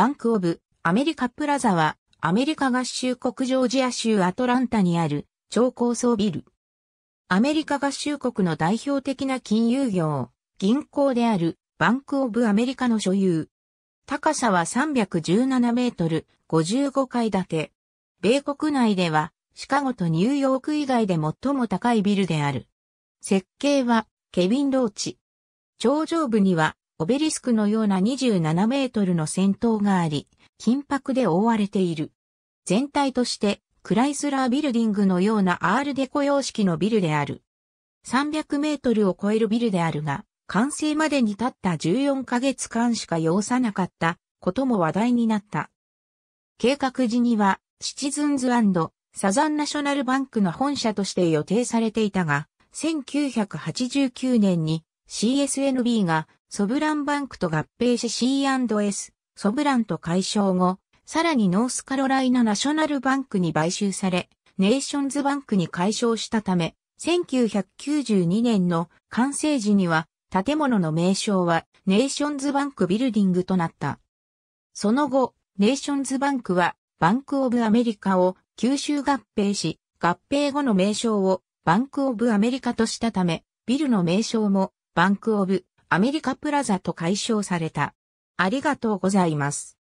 バンクオブ、アメリカプラザは、アメリカ合衆国ジョージア州アトランタにある超高層ビル。アメリカ合衆国の代表的な金融業、銀行であるバンクオブアメリカの所有。高さは317メートル、55階建て。米国内では、シカゴとニューヨーク以外で最も高いビルである。設計は、ケビン・ローチ。頂上部には、オベリスクのような27メートルの戦闘があり、金箔で覆われている。全体として、クライスラービルディングのようなアールデコ様式のビルである。300メートルを超えるビルであるが、完成までに経った14ヶ月間しか要さなかったことも話題になった。計画時には、シチズンズサザンナショナルバンクの本社として予定されていたが、1989年に CSNB がソブランバンクと合併し C&S、ソブランと解消後、さらにノースカロライナナショナルバンクに買収され、ネーションズバンクに解消したため、1992年の完成時には、建物の名称はネーションズバンクビルディングとなった。その後、ネーションズバンクはバンクオブアメリカを吸収合併し、合併後の名称をバンクオブアメリカとしたため、ビルの名称もバンクオブアメリカプラザと解消された。ありがとうございます。